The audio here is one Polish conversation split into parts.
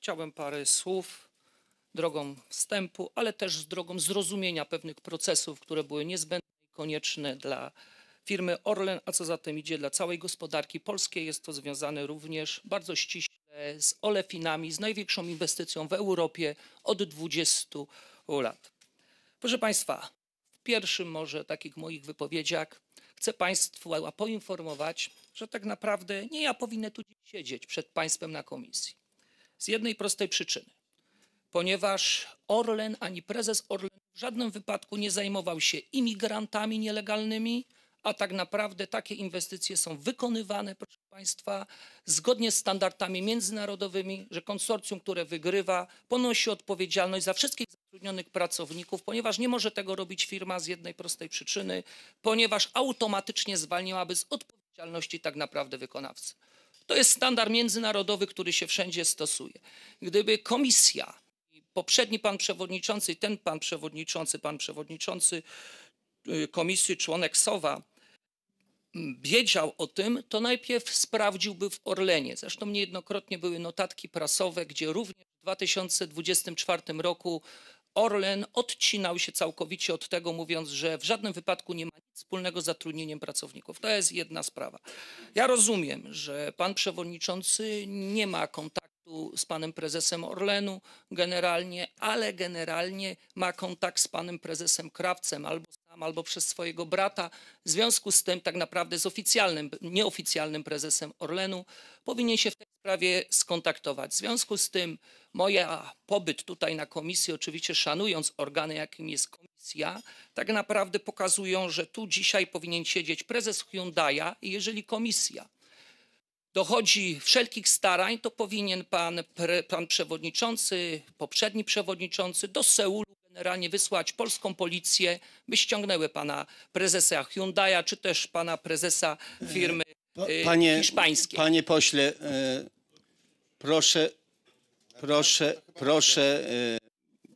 chciałem parę słów drogą wstępu, ale też z drogą zrozumienia pewnych procesów, które były niezbędne i konieczne dla firmy Orlen, a co za tym idzie dla całej gospodarki polskiej. Jest to związane również bardzo ściśle z Olefinami, z największą inwestycją w Europie od 20 lat. Proszę Państwa, w pierwszym może takich moich wypowiedziach chcę Państwa poinformować, że tak naprawdę nie ja powinienem tu siedzieć przed Państwem na komisji. Z jednej prostej przyczyny. Ponieważ Orlen ani prezes Orlen w żadnym wypadku nie zajmował się imigrantami nielegalnymi, a tak naprawdę takie inwestycje są wykonywane, proszę Państwa, zgodnie z standardami międzynarodowymi, że konsorcjum, które wygrywa, ponosi odpowiedzialność za wszystkich zatrudnionych pracowników, ponieważ nie może tego robić firma z jednej prostej przyczyny, ponieważ automatycznie zwalniłaby z odpowiedzialności tak naprawdę wykonawcy. To jest standard międzynarodowy, który się wszędzie stosuje. Gdyby komisja, poprzedni pan przewodniczący, ten pan przewodniczący, pan przewodniczący y, komisji, członek SOWA, mm, wiedział o tym, to najpierw sprawdziłby w Orlenie. Zresztą niejednokrotnie były notatki prasowe, gdzie również w 2024 roku Orlen odcinał się całkowicie od tego, mówiąc, że w żadnym wypadku nie ma nic wspólnego z zatrudnieniem pracowników. To jest jedna sprawa. Ja rozumiem, że pan przewodniczący nie ma kontaktu z panem prezesem Orlenu generalnie, ale generalnie ma kontakt z panem prezesem Krawcem albo sam, albo przez swojego brata. W związku z tym tak naprawdę z oficjalnym, nieoficjalnym prezesem Orlenu powinien się w tej sprawie skontaktować. W związku z tym moja pobyt tutaj na komisji, oczywiście szanując organy, jakim jest komisja, tak naprawdę pokazują, że tu dzisiaj powinien siedzieć prezes Hyundai'a i jeżeli komisja dochodzi wszelkich starań, to powinien pan, pre, pan przewodniczący, poprzedni przewodniczący do Seulu generalnie wysłać polską policję, by ściągnęły pana prezesa Hyundai'a czy też pana prezesa e, firmy e, Panie, hiszpańskiej. Panie pośle, y Proszę, proszę, proszę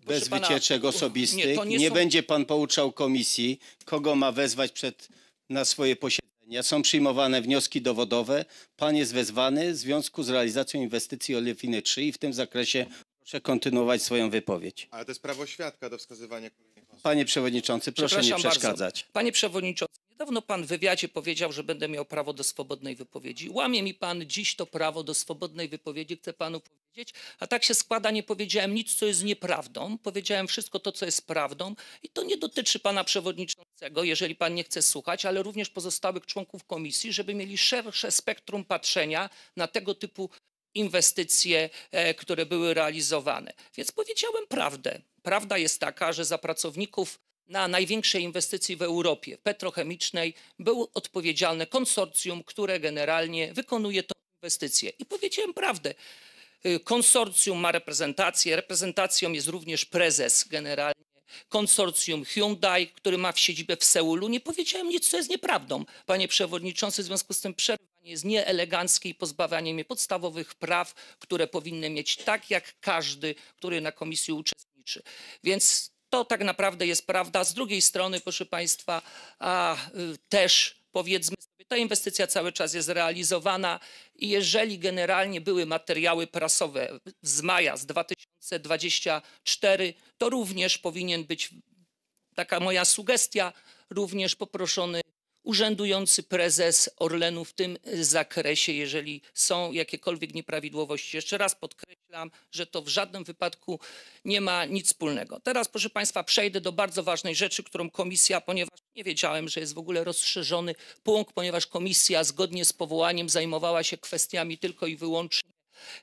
bez pana, wycieczek osobistych. Nie, nie, nie są... będzie pan pouczał komisji, kogo ma wezwać przed, na swoje posiedzenia. Są przyjmowane wnioski dowodowe. Pan jest wezwany w związku z realizacją inwestycji Olefiny 3 i w tym zakresie proszę kontynuować swoją wypowiedź. Ale to jest prawo świadka do wskazywania kolejnych osób. Panie przewodniczący, proszę nie przeszkadzać. Bardzo. Panie przewodniczący. Dawno pan w wywiadzie powiedział, że będę miał prawo do swobodnej wypowiedzi. Łamie mi pan dziś to prawo do swobodnej wypowiedzi, chcę panu powiedzieć. A tak się składa, nie powiedziałem nic, co jest nieprawdą. Powiedziałem wszystko to, co jest prawdą i to nie dotyczy pana przewodniczącego, jeżeli pan nie chce słuchać, ale również pozostałych członków komisji, żeby mieli szersze spektrum patrzenia na tego typu inwestycje, e, które były realizowane. Więc powiedziałem prawdę. Prawda jest taka, że za pracowników na największej inwestycji w Europie petrochemicznej był odpowiedzialne konsorcjum, które generalnie wykonuje tę inwestycję. I powiedziałem prawdę. Y, konsorcjum ma reprezentację, reprezentacją jest również prezes generalnie konsorcjum Hyundai, który ma w siedzibę w Seulu. Nie powiedziałem nic, co jest nieprawdą, panie przewodniczący, w związku z tym przerwanie jest nieeleganckie i pozbawianie mnie podstawowych praw, które powinny mieć tak jak każdy, który na komisji uczestniczy. Więc to tak naprawdę jest prawda. Z drugiej strony, proszę Państwa, a, y, też powiedzmy sobie, ta inwestycja cały czas jest realizowana i jeżeli generalnie były materiały prasowe z maja z 2024, to również powinien być taka moja sugestia, również poproszony urzędujący prezes Orlenu w tym y, zakresie, jeżeli są jakiekolwiek nieprawidłowości. Jeszcze raz podkreślam, że to w żadnym wypadku nie ma nic wspólnego. Teraz, proszę Państwa, przejdę do bardzo ważnej rzeczy, którą komisja, ponieważ nie wiedziałem, że jest w ogóle rozszerzony punkt, ponieważ komisja zgodnie z powołaniem zajmowała się kwestiami tylko i wyłącznie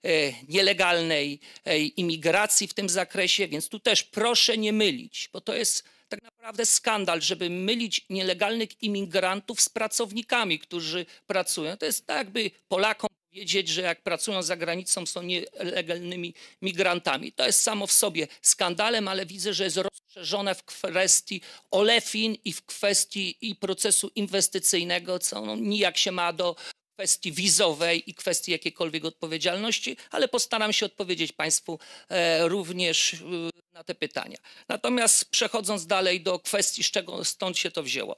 e, nielegalnej e, imigracji w tym zakresie, więc tu też proszę nie mylić, bo to jest tak naprawdę skandal, żeby mylić nielegalnych imigrantów z pracownikami, którzy pracują. To jest tak, jakby Polakom wiedzieć, że jak pracują za granicą, są nielegalnymi migrantami. To jest samo w sobie skandalem, ale widzę, że jest rozszerzone w kwestii olefin i w kwestii i procesu inwestycyjnego, co no, nijak się ma do kwestii wizowej i kwestii jakiejkolwiek odpowiedzialności, ale postaram się odpowiedzieć Państwu e, również e, na te pytania. Natomiast przechodząc dalej do kwestii, z czego, stąd się to wzięło.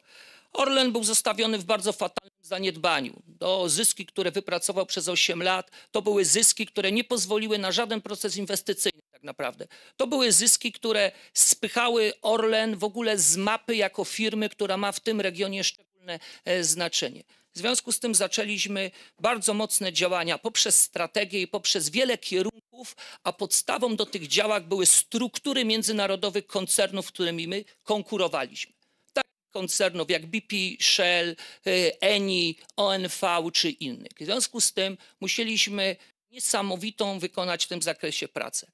Orlen był zostawiony w bardzo fatalnym zaniedbaniu. Do zyski, które wypracował przez 8 lat, to były zyski, które nie pozwoliły na żaden proces inwestycyjny tak naprawdę. To były zyski, które spychały Orlen w ogóle z mapy jako firmy, która ma w tym regionie szczególne e, znaczenie. W związku z tym zaczęliśmy bardzo mocne działania poprzez strategię i poprzez wiele kierunków, a podstawą do tych działań były struktury międzynarodowych koncernów, którymi my konkurowaliśmy. Takich koncernów jak BP, Shell, y, Eni, ONV czy innych. W związku z tym musieliśmy niesamowitą wykonać w tym zakresie pracę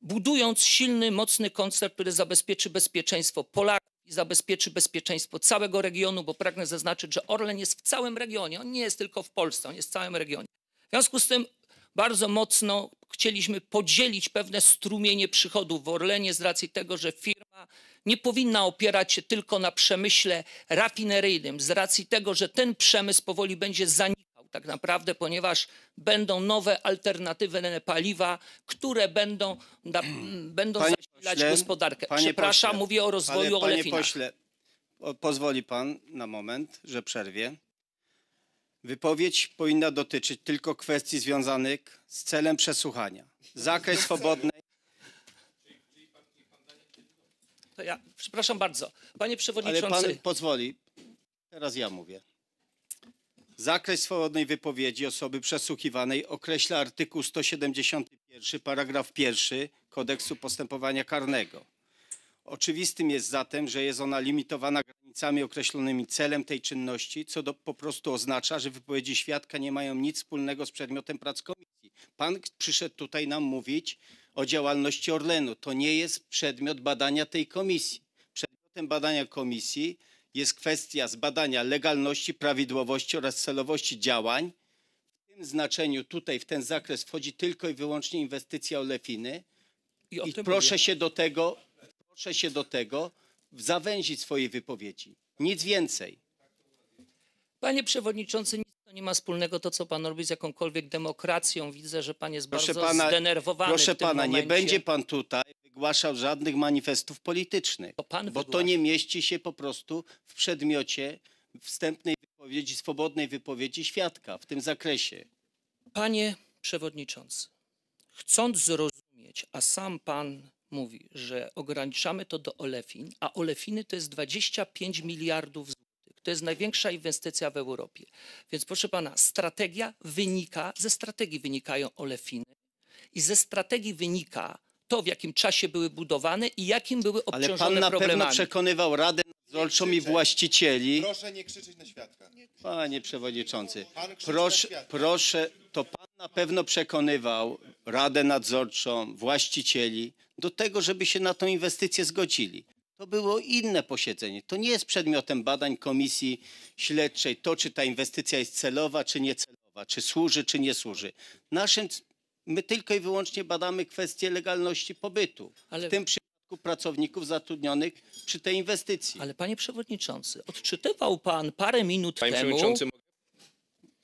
budując silny, mocny koncert, który zabezpieczy bezpieczeństwo Polaków, i zabezpieczy bezpieczeństwo całego regionu, bo pragnę zaznaczyć, że Orlen jest w całym regionie. On nie jest tylko w Polsce, on jest w całym regionie. W związku z tym bardzo mocno chcieliśmy podzielić pewne strumienie przychodów w Orlenie z racji tego, że firma nie powinna opierać się tylko na przemyśle rafineryjnym, z racji tego, że ten przemysł powoli będzie zanikał tak naprawdę, ponieważ będą nowe alternatywne paliwa, które będą, na, mm. będą zasilać pośle, gospodarkę. Przepraszam, pośle, mówię o rozwoju ale, Panie pośle, pozwoli pan na moment, że przerwie. Wypowiedź powinna dotyczyć tylko kwestii związanych z celem przesłuchania. Zakres swobodnej ja, przepraszam bardzo. Panie przewodniczący. Ale pan pozwoli. Teraz ja mówię. Zakres swobodnej wypowiedzi osoby przesłuchiwanej określa artykuł 171 paragraf 1 kodeksu postępowania karnego. Oczywistym jest zatem, że jest ona limitowana granicami określonymi celem tej czynności, co do, po prostu oznacza, że wypowiedzi świadka nie mają nic wspólnego z przedmiotem prac komisji. Pan przyszedł tutaj nam mówić o działalności Orlenu. To nie jest przedmiot badania tej komisji. Przedmiotem badania komisji jest kwestia zbadania legalności, prawidłowości oraz celowości działań. W tym znaczeniu tutaj w ten zakres wchodzi tylko i wyłącznie inwestycja Olefiny. I, I proszę, mówię. się do tego, proszę się do tego zawęzić swojej wypowiedzi. Nic więcej. Panie przewodniczący, nic to nie ma wspólnego to, co pan robi z jakąkolwiek demokracją. Widzę, że pan jest proszę bardzo pana, zdenerwowany. Proszę pana, momencie. nie będzie pan tutaj zgłaszał żadnych manifestów politycznych, to pan bo to nie mieści się po prostu w przedmiocie wstępnej wypowiedzi, swobodnej wypowiedzi świadka w tym zakresie. Panie przewodniczący, chcąc zrozumieć, a sam pan mówi, że ograniczamy to do olefin, a olefiny to jest 25 miliardów złotych. To jest największa inwestycja w Europie. Więc proszę pana, strategia wynika, ze strategii wynikają olefiny i ze strategii wynika, to, w jakim czasie były budowane i jakim były obciążone Ale pan na problemami. pewno przekonywał Radę Nadzorczą i właścicieli. Proszę nie krzyczeć na świadka. Panie Przewodniczący, proszę, proszę, to pan na pewno przekonywał Radę Nadzorczą, właścicieli do tego, żeby się na tą inwestycję zgodzili. To było inne posiedzenie. To nie jest przedmiotem badań komisji śledczej to, czy ta inwestycja jest celowa, czy niecelowa, czy służy, czy nie służy. Naszym My tylko i wyłącznie badamy kwestię legalności pobytu, Ale... w tym przypadku pracowników zatrudnionych przy tej inwestycji. Ale panie przewodniczący, odczytywał pan parę minut panie temu... Przewodniczący...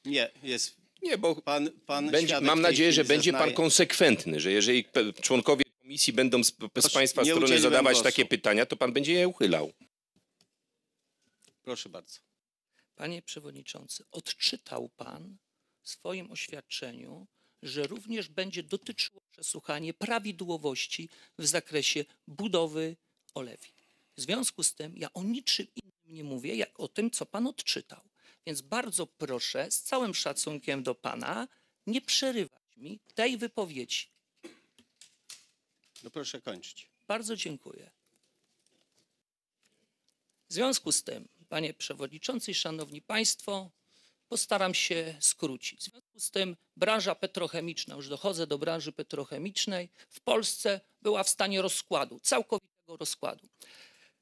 Nie, jest... Nie, bo pan, pan będzie, mam nadzieję, że będzie zeznaje. pan konsekwentny, że jeżeli członkowie komisji będą z, z państwa strony zadawać głosu. takie pytania, to pan będzie je uchylał. Proszę bardzo. Panie przewodniczący, odczytał pan w swoim oświadczeniu że również będzie dotyczyło przesłuchanie prawidłowości w zakresie budowy olewi. W związku z tym ja o niczym innym nie mówię, jak o tym, co pan odczytał. Więc bardzo proszę, z całym szacunkiem do pana, nie przerywać mi tej wypowiedzi. No proszę kończyć. Bardzo dziękuję. W związku z tym, panie przewodniczący, szanowni państwo, postaram się skrócić z tym branża petrochemiczna, już dochodzę do branży petrochemicznej, w Polsce była w stanie rozkładu, całkowitego rozkładu.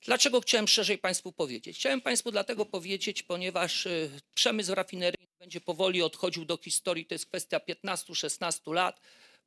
Dlaczego chciałem szerzej Państwu powiedzieć? Chciałem Państwu dlatego powiedzieć, ponieważ y, przemysł rafinerii będzie powoli odchodził do historii, to jest kwestia 15-16 lat.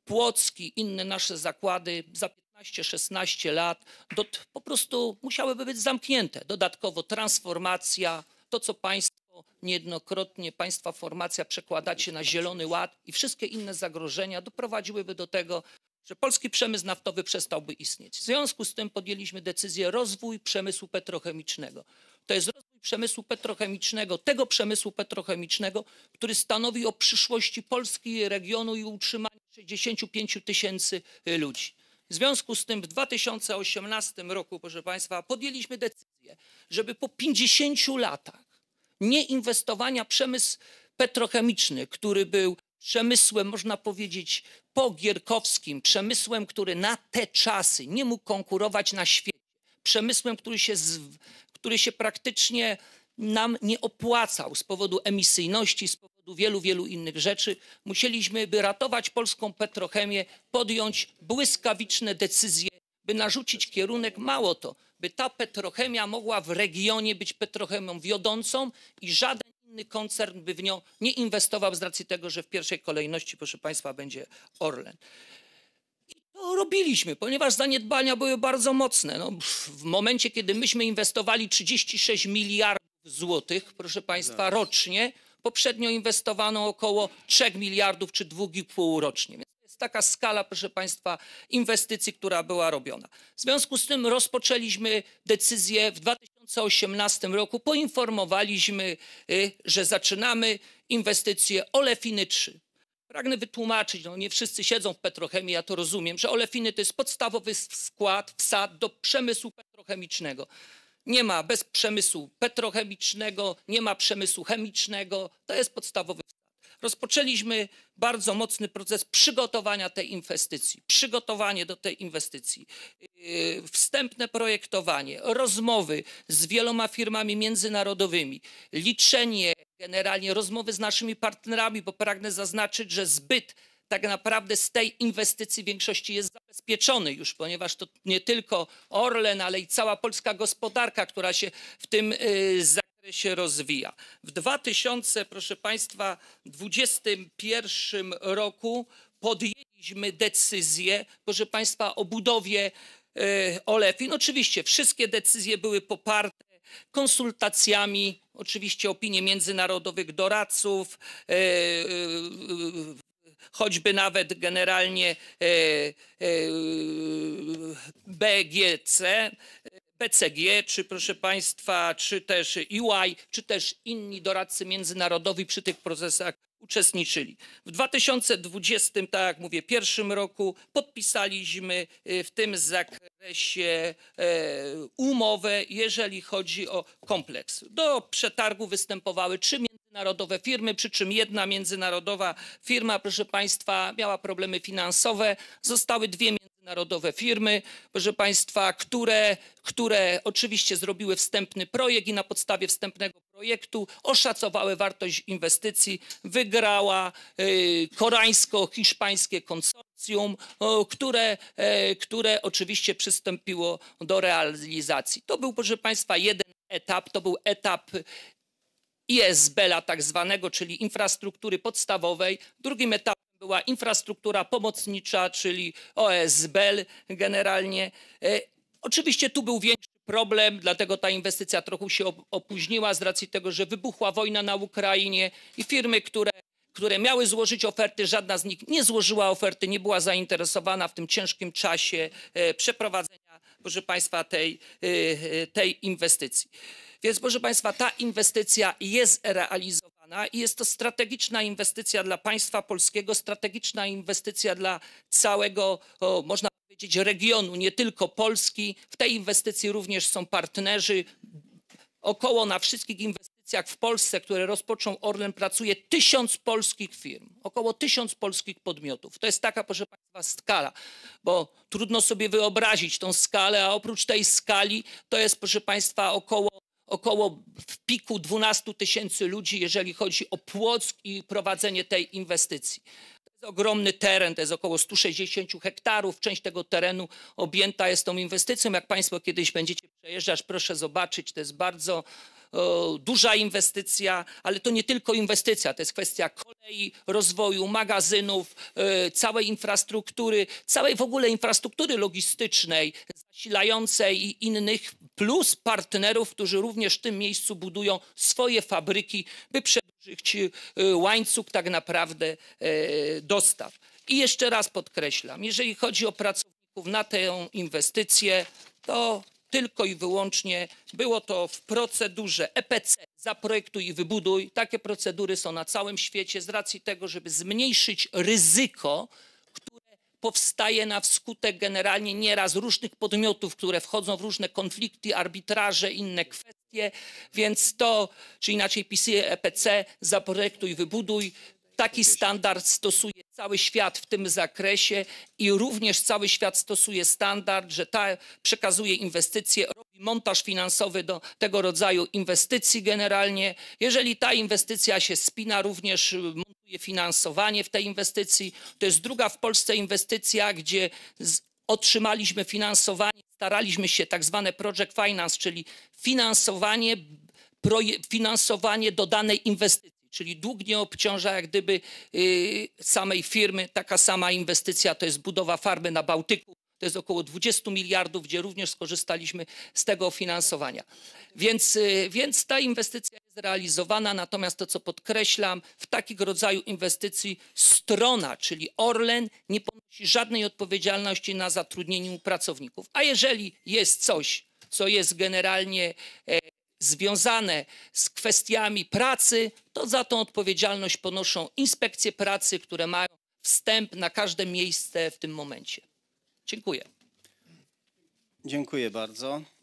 Płocki, inne nasze zakłady za 15-16 lat do, po prostu musiałyby być zamknięte. Dodatkowo transformacja, to co Państwo niejednokrotnie państwa formacja przekładacie na Zielony Ład i wszystkie inne zagrożenia doprowadziłyby do tego, że polski przemysł naftowy przestałby istnieć. W związku z tym podjęliśmy decyzję rozwój przemysłu petrochemicznego. To jest rozwój przemysłu petrochemicznego, tego przemysłu petrochemicznego, który stanowi o przyszłości Polski, regionu i utrzymaniu 65 tysięcy y, ludzi. W związku z tym w 2018 roku, proszę Państwa, podjęliśmy decyzję, żeby po 50 latach nieinwestowania przemysł petrochemiczny, który był przemysłem, można powiedzieć, pogierkowskim, przemysłem, który na te czasy nie mógł konkurować na świecie, przemysłem, który się, który się praktycznie nam nie opłacał z powodu emisyjności, z powodu wielu, wielu innych rzeczy. Musieliśmy, by ratować polską petrochemię, podjąć błyskawiczne decyzje by narzucić kierunek, mało to, by ta petrochemia mogła w regionie być petrochemią wiodącą i żaden inny koncern by w nią nie inwestował z racji tego, że w pierwszej kolejności, proszę Państwa, będzie Orlen. I to robiliśmy, ponieważ zaniedbania były bardzo mocne. No, w momencie, kiedy myśmy inwestowali 36 miliardów złotych, proszę Państwa, tak. rocznie, poprzednio inwestowano około 3 miliardów czy 2,5 rocznie. Więc jest taka skala, proszę Państwa, inwestycji, która była robiona. W związku z tym rozpoczęliśmy decyzję w 2018 roku, poinformowaliśmy, y, że zaczynamy inwestycje Olefiny 3. Pragnę wytłumaczyć, no nie wszyscy siedzą w petrochemii, ja to rozumiem, że olefiny to jest podstawowy skład, wsad do przemysłu petrochemicznego. Nie ma bez przemysłu petrochemicznego, nie ma przemysłu chemicznego, to jest podstawowy wsad rozpoczęliśmy bardzo mocny proces przygotowania tej inwestycji, przygotowanie do tej inwestycji, yy, wstępne projektowanie, rozmowy z wieloma firmami międzynarodowymi, liczenie generalnie, rozmowy z naszymi partnerami, bo pragnę zaznaczyć, że zbyt tak naprawdę z tej inwestycji większości jest zabezpieczony już, ponieważ to nie tylko Orlen, ale i cała polska gospodarka, która się w tym yy, zakresie się rozwija. W 2000, proszę Państwa, 21 roku podjęliśmy decyzję, proszę Państwa, o budowie e, Olefin. Oczywiście wszystkie decyzje były poparte konsultacjami, oczywiście opinie międzynarodowych doradców, e, e, choćby nawet generalnie BGC, PCG, czy proszę Państwa, czy też EY, czy też inni doradcy międzynarodowi przy tych procesach uczestniczyli. W 2020, tak jak mówię, pierwszym roku podpisaliśmy y, w tym zakresie e, umowę, jeżeli chodzi o kompleks. Do przetargu występowały trzy międzynarodowe firmy, przy czym jedna międzynarodowa firma, proszę Państwa, miała problemy finansowe. Zostały dwie międzynarodowe Narodowe firmy, proszę Państwa, które, które oczywiście zrobiły wstępny projekt i na podstawie wstępnego projektu oszacowały wartość inwestycji, wygrała y, koreańsko-hiszpańskie konsorcjum, o, które, e, które oczywiście przystąpiło do realizacji. To był, proszę Państwa, jeden etap, to był etap ISBELA, a tak zwanego, czyli infrastruktury podstawowej. Drugim etapem była infrastruktura pomocnicza, czyli OSBL generalnie. E, oczywiście tu był większy problem, dlatego ta inwestycja trochę się opóźniła z racji tego, że wybuchła wojna na Ukrainie i firmy, które, które miały złożyć oferty, żadna z nich nie złożyła oferty, nie była zainteresowana w tym ciężkim czasie e, przeprowadzenia, proszę Państwa, tej, e, tej inwestycji. Więc proszę Państwa, ta inwestycja jest realizowana i jest to strategiczna inwestycja dla państwa polskiego, strategiczna inwestycja dla całego, o, można powiedzieć, regionu, nie tylko Polski. W tej inwestycji również są partnerzy. Około na wszystkich inwestycjach w Polsce, które rozpoczął Orlen, pracuje tysiąc polskich firm, około tysiąc polskich podmiotów. To jest taka, proszę Państwa, skala, bo trudno sobie wyobrazić tą skalę, a oprócz tej skali to jest, proszę Państwa, około około w piku 12 tysięcy ludzi, jeżeli chodzi o Płock i prowadzenie tej inwestycji. To jest ogromny teren, to jest około 160 hektarów. Część tego terenu objęta jest tą inwestycją. Jak Państwo kiedyś będziecie przejeżdżać, proszę zobaczyć, to jest bardzo duża inwestycja, ale to nie tylko inwestycja, to jest kwestia kolei, rozwoju, magazynów, e, całej infrastruktury, całej w ogóle infrastruktury logistycznej, zasilającej i innych plus partnerów, którzy również w tym miejscu budują swoje fabryki, by przedłużyć e, łańcuch tak naprawdę e, dostaw. I jeszcze raz podkreślam, jeżeli chodzi o pracowników na tę inwestycję, to tylko i wyłącznie było to w procedurze EPC, zaprojektuj i wybuduj. Takie procedury są na całym świecie z racji tego, żeby zmniejszyć ryzyko powstaje na wskutek generalnie nieraz różnych podmiotów, które wchodzą w różne konflikty, arbitraże, inne kwestie, więc to, czy inaczej PCI EPC, zaprojektuj, wybuduj, taki standard stosuje cały świat w tym zakresie i również cały świat stosuje standard, że ta przekazuje inwestycje, robi montaż finansowy do tego rodzaju inwestycji generalnie. Jeżeli ta inwestycja się spina, również finansowanie w tej inwestycji. To jest druga w Polsce inwestycja, gdzie otrzymaliśmy finansowanie, staraliśmy się tak zwane project finance, czyli finansowanie, finansowanie danej inwestycji. Czyli dług nie obciąża jak gdyby y, samej firmy. Taka sama inwestycja to jest budowa farmy na Bałtyku to jest około 20 miliardów, gdzie również skorzystaliśmy z tego finansowania. Więc, y, więc ta inwestycja jest realizowana, natomiast to, co podkreślam, w takich rodzaju inwestycji strona, czyli Orlen, nie ponosi żadnej odpowiedzialności na zatrudnieniu pracowników. A jeżeli jest coś, co jest generalnie e, związane z kwestiami pracy, to za tą odpowiedzialność ponoszą inspekcje pracy, które mają wstęp na każde miejsce w tym momencie. Dziękuję. Dziękuję bardzo.